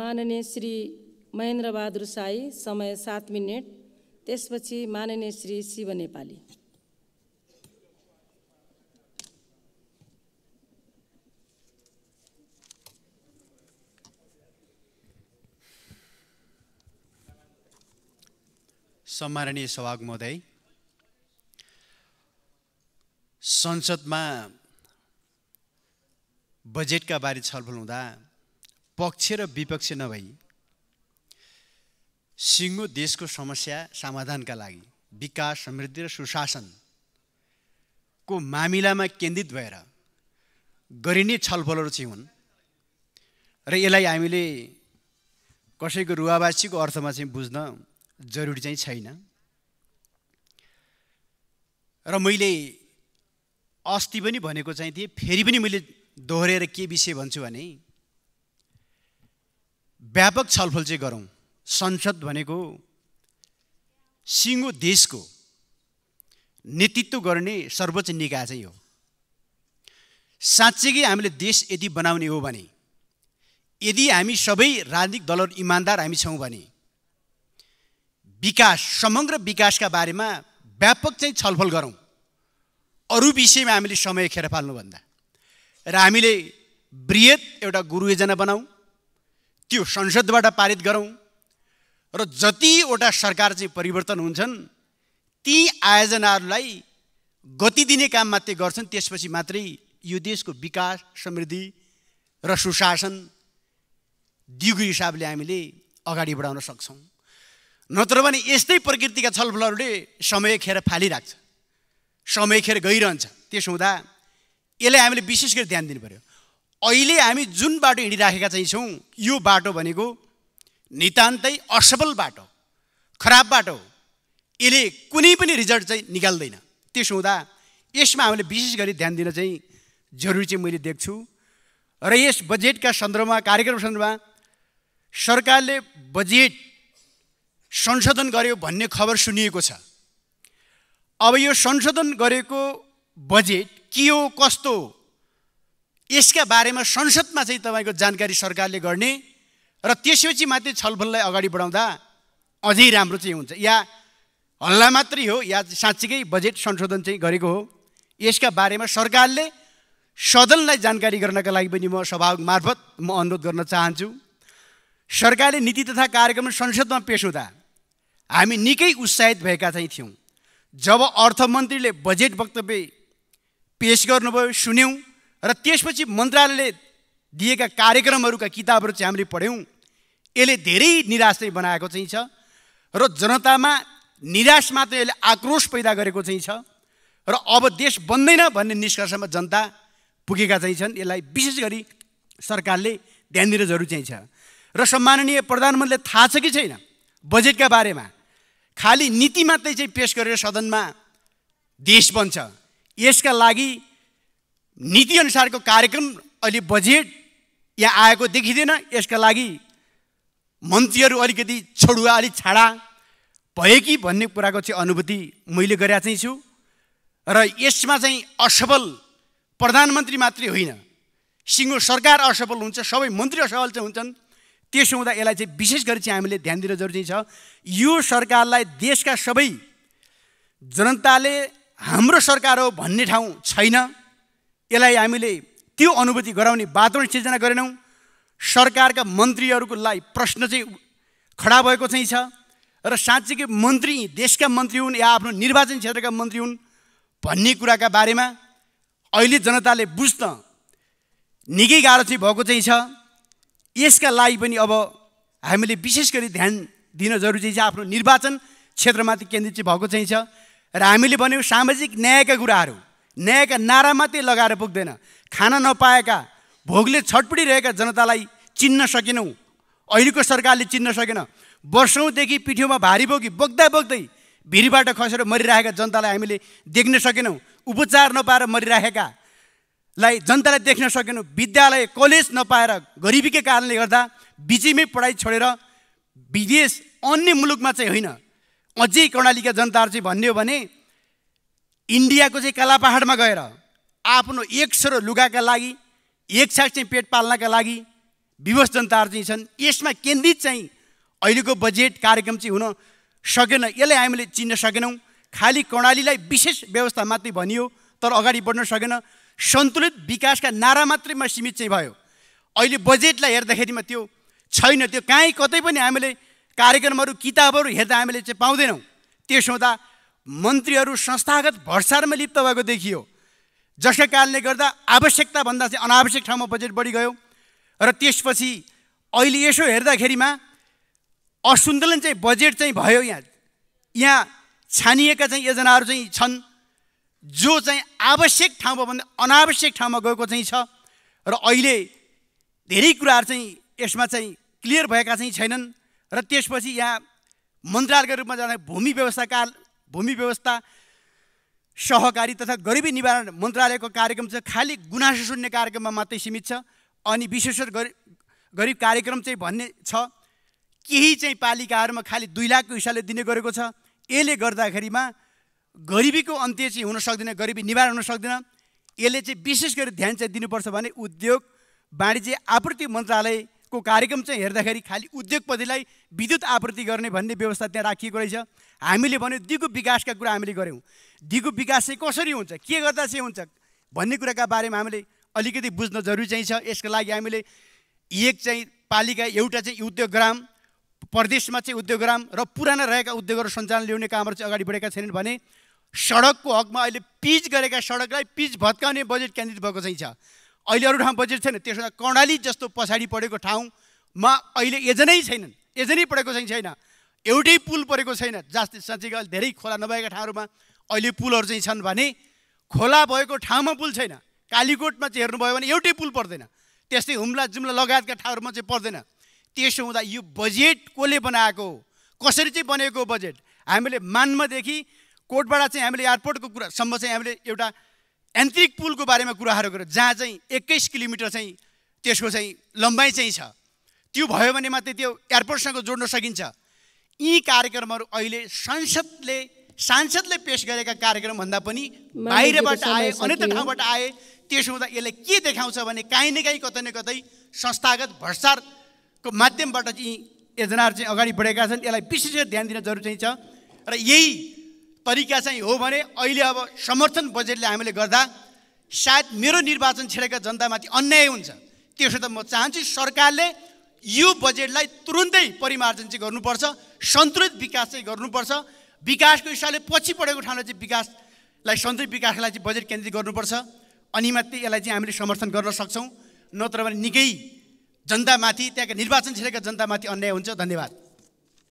माननीय श्री महेन्द्रबहादुर साई समय सात मिनट त्यसपछि माननीय श्री शिव नेपाली सम्माननीय सभाग महोदय संसदमा बजेटका बारे छलफल हुँदा पक्ष र विपक्ष नभई सिङ्गो देशको समस्या समाधानका लागि विकास समृद्धि र सुशासनको मामिलामा केन्द्रित भएर गरिने छलफलहरू चाहिँ हुन् र यसलाई हामीले कसैको रुवावासीको अर्थमा चाहिँ बुझ्न जरुरी चाहिँ छैन र मैले अस्ति पनि भनेको चाहिँ थिएँ फेरि पनि मैले दोहोऱ्याएर के विषय भन्छु भने व्यापक छलफल चाहिँ गरौँ संसद भनेको सिङ्गो देशको नेतृत्व गर्ने सर्वोच्च निकाय चाहिँ हो साँच्चैकै हामीले देश यदि बनाउने हो भने यदि हामी सबै राजनीतिक दलहरू इमान्दार हामी छौँ भने विकास समग्र विकासका बारेमा व्यापक चाहिँ छलफल गरौँ अरू विषयमा हामीले समय खेर फाल्नुभन्दा र हामीले वृहत एउटा गुरुयोजना बनाऊ त्यो संसदबाट पारित गरौँ र जतिवटा सरकार चाहिँ परिवर्तन हुन्छन् ती आयोजनाहरूलाई गति दिने काम मात्रै गर्छन् त्यसपछि मात्रै यो देशको विकास समृद्धि र सुशासन दिगो हिसाबले हामीले अगाडि बढाउन सक्छौँ नत्र भने यस्तै प्रकृतिका छलफलहरूले समय खेर फालिराख्छ समय खेर गइरहन्छ त्यसो हुँदा यसलाई हामीले विशेष गरी ध्यान दिनु पऱ्यो अहिले हामी जुन बाटो हिँडिराखेका चाहिँ छौँ यो बाटो भनेको नितान्तै असफल बाटो खराब बाटो यसले कुनै पनि रिजल्ट चाहिँ निकाल्दैन त्यसो हुँदा यसमा हामीले विशेष गरी ध्यान दिन चाहिँ जरुरी चाहिँ मैले देख्छु र यस बजेटका सन्दर्भमा कार्यक्रम सन्दर्भमा सरकारले बजेट संशोधन गर्यो भन्ने खबर सुनिएको छ अब यो संशोधन गरेको बजेट के हो कस्तो यसका बारेमा संसदमा चाहिँ तपाईँको जानकारी सरकारले गर्ने र त्यसपछि मात्रै छलफललाई अगाडि बढाउँदा अझै राम्रो चाहिँ हुन्छ या हल्ला मात्रै हो या साँच्चीकै बजेट संशोधन चाहिँ गरेको हो यसका बारेमा सरकारले सदनलाई जानकारी गर्नका लागि पनि म सभा मार्फत म अनुरोध गर्न चाहन्छु सरकारले नीति तथा कार्यक्रम संसदमा पेस हुँदा हामी निकै उत्साहित भएका चाहिँ थियौँ जब अर्थमन्त्रीले बजेट वक्तव्य पेस गर्नुभयो सुन्यौँ र त्यसपछि मन्त्रालयले दिएका कार्यक्रमहरूका किताबहरू चाहिँ हामीले पढ्यौँ यसले धेरै निराश चाहिँ बनाएको चाहिँ छ र जनतामा निराश मात्र यसले आक्रोश पैदा गरेको चाहिँ छ र अब देश बन्दैन भन्ने निष्कर्षमा जनता पुगेका चाहिँ छन् यसलाई विशेष गरी सरकारले ध्यान दिन जरुरी चाहिँ छ र सम्माननीय प्रधानमन्त्रीले थाहा छ कि छैन बजेटका बारेमा खालि नीति मात्रै चाहिँ पेस गरेर सदनमा देश बन्छ यसका लागि नीतिअनुसारको कार्यक्रम अहिले बजेट या आएको देखिँदैन यसका लागि मन्त्रीहरू अलिकति छोडुवा अलिक छाडा भए कि भन्ने कुराको चाहिँ अनुभूति मैले गरेका चाहिँ छु र यसमा चाहिँ असफल प्रधानमन्त्री मात्रै होइन सिङ्गो सरकार असफल हुन्छ सबै मन्त्री असफल चाहिँ हुन्छन् त्यसो हुँदा यसलाई चाहिँ विशेष गरी चाहिँ हामीले ध्यान दिन जरुरी छ यो सरकारलाई देशका सबै जनताले हाम्रो सरकार हो भन्ने ठाउँ छैन यसलाई हामीले त्यो अनुभूति गराउने वातावरण सिर्जना गरेनौँ सरकारका मन्त्रीहरूको लागि प्रश्न चाहिँ खडा भएको चाहिँ छ र साँच्चीकै मन्त्री देशका मन्त्री हुन् या आफ्नो निर्वाचन क्षेत्रका मन्त्री हुन् भन्ने कुराका बारेमा अहिले जनताले बुझ्न निकै गाह्रो चाहिँ भएको चाहिँ छ यसका लागि पनि अब हामीले विशेष गरी ध्यान दिन जरुरी छ आफ्नो निर्वाचन क्षेत्रमाथि केन्द्रित चाहिँ भएको चाहिँ छ र हामीले भन्यौँ सामाजिक न्यायका कुराहरू न्यायका नारा मात्रै लगाएर पुग्दैन खाना नपाएका भोगले छटपटिरहेका जनतालाई चिन्न सकेनौँ अहिलेको सरकारले चिन्न सकेन वर्षौँदेखि पिठोमा भारी बोकी बोक्दा बोक्दै भिरबाट खसेर मरिरहेका जनतालाई हामीले देख्न सकेनौँ उपचार नपाएर मरिरहेकालाई जनतालाई देख्न सकेनौँ विद्यालय कलेज नपाएर गरिबीकै कारणले गर्दा बिचैमै पढाइ छोडेर विदेश अन्य मुलुकमा चाहिँ होइन अझै कर्णालीका जनताहरू चाहिँ भन्ने भने इन्डियाको चाहिँ काला पाहाडमा गएर आफ्नो एक सरो लुगाका लागि एक साग चाहिँ पेट पाल्नका लागि विवश जनताहरू चाहिँ छन् यसमा केन्द्रित चाहिँ अहिलेको बजेट कार्यक्रम चाहिँ हुन सकेन यसलाई हामीले चिन्न सकेनौँ खालि कर्णालीलाई विशेष व्यवस्था मात्रै भनियो तर अगाडि बढ्न सकेन सन्तुलित विकासका नारा मात्रैमा सीमित चाहिँ भयो अहिले बजेटलाई हेर्दाखेरिमा त्यो छैन त्यो काहीँ कतै पनि हामीले कार्यक्रमहरू किताबहरू हेर्दा हामीले चाहिँ पाउँदैनौँ त्यसो हुँदा मन्त्रीहरू संस्थागत भर्सारमा लिप्त भएको देखियो जसका कारणले गर्दा आवश्यकताभन्दा चाहिँ अनावश्यक ठाउँमा बजेट बढी गयो र त्यसपछि अहिले यसो हेर्दाखेरिमा असन्तुलन चाहिँ बजेट चाहिँ भयो यहाँ यहाँ छानिएका चाहिँ योजनाहरू चाहिँ छन् जो चाहिँ आवश्यक ठाउँमा भन्दा अनावश्यक ठाउँमा गएको चाहिँ छ र अहिले धेरै कुराहरू चाहिँ यसमा चाहिँ क्लियर भएका चाहिँ छैनन् र त्यसपछि यहाँ मन्त्रालयको रूपमा जाँदा भूमि व्यवस्थाका भूमि व्यवस्था सहकारी तथा गरिबी निवारण मन्त्रालयको कार्यक्रम चाहिँ खालि गुनासो सुन्ने कार्यक्रममा मात्रै सीमित छ अनि विशेष गरी गरिब कार्यक्रम चाहिँ भन्ने छ केही चाहिँ पालिकाहरूमा खालि दुई लाखको हिसाबले दिने गरेको छ यसले गर्दाखेरिमा गरिबीको अन्त्य चाहिँ हुन सक्दैन गरिबी निवारण हुन सक्दैन यसले चाहिँ विशेष गरी ध्यान चाहिँ दिनुपर्छ भने उद्योग वाणिज्य आपूर्ति मन्त्रालय को कार्यक्रम चाहिँ हेर्दाखेरि खालि उद्योगपतिलाई विद्युत आपूर्ति गर्ने भन्ने व्यवस्था त्यहाँ राखिएको रहेछ हामीले भन्यो दिगो विकासका कुरा हामीले गऱ्यौँ दिगो विकास चाहिँ कसरी हुन्छ के गर्दा चाहिँ हुन्छ भन्ने कुराका बारेमा हामीले अलिकति बुझ्न जरुरी चाहिँ छ यसको लागि हामीले एक चाहिँ पालिका एउटा चाहिँ उद्योगग्राम प्रदेशमा चाहिँ उद्योगग्राम र पुराना रहेका उद्योगहरू सञ्चालन ल्याउने कामहरू चाहिँ अगाडि बढेका छैनन् भने सडकको हकमा अहिले पिच गरेका सडकलाई पिच भत्काउने बजेट केन्द्रित भएको चाहिँ छ अहिले अरू ठाउँ बजेट छैन त्यसो भए कर्णाली जस्तो पछाडि परेको ठाउँमा अहिले एजनै छैनन् एजनै पढेको चाहिँ छैन एउटै पुल परेको छैन जस्तै साँच्चै अहिले धेरै खोला नभएका ठाउँहरूमा अहिले पुलहरू चाहिँ छन् भने खोला भएको ठाउँमा पुल छैन कालीकोटमा चाहिँ हेर्नुभयो भने एउटै पुल पर्दैन त्यस्तै हुम्ला जुम्ला लगायतका ठाउँहरूमा चाहिँ पर्दैन त्यसो हुँदा यो बजेट कसले बनाएको हो कसरी चाहिँ बनेको बजेट हामीले मानमादेखि कोटबाट चाहिँ हामीले एयरपोर्टको कुरासम्म चाहिँ हामीले एउटा यान्त्रिक पुलको बारेमा कुराहरू गरौँ जहाँ चाहिँ एक्काइस किलोमिटर चाहिँ त्यसको चाहिँ लम्बाइ चाहिँ छ त्यो भयो भने मात्रै त्यो एयरपोर्टसँग जोड्न सकिन्छ यी कार्यक्रमहरू अहिले संसदले सांसदले पेस गरेका कार्यक्रमभन्दा पनि बाहिरबाट आए अनेक ठाउँबाट आए त्यसो हुँदा यसले के देखाउँछ भने काहीँ न काहीँ कतै न कतै संस्थागत भ्रष्टाचारको माध्यमबाट चाहिँ योजनाहरू चाहिँ अगाडि बढेका छन् यसलाई विशेष ध्यान दिन जरुरी चाहिँ छ र यही तरिका चाहिँ हो भने अहिले अब समर्थन बजेटले हामीले गर्दा सायद मेरो निर्वाचन क्षेत्रका जनतामाथि अन्याय हुन्छ त्यसो त म चाहन्छु सरकारले यो बजेटलाई तुरुन्तै परिमार्जन चाहिँ गर्नुपर्छ सन्तुलित विकास चाहिँ गर्नुपर्छ विकासको हिसाबले पछि पढेको ठाउँलाई चाहिँ विकासलाई सन्तुलित विकासलाई चाहिँ बजेट केन्द्रित गर्नुपर्छ अनि मात्रै यसलाई चाहिँ हामीले समर्थन गर्न सक्छौँ नत्र भने निकै जनतामाथि त्यहाँका निर्वाचन क्षेत्रका जनतामाथि अन्याय हुन्छ धन्यवाद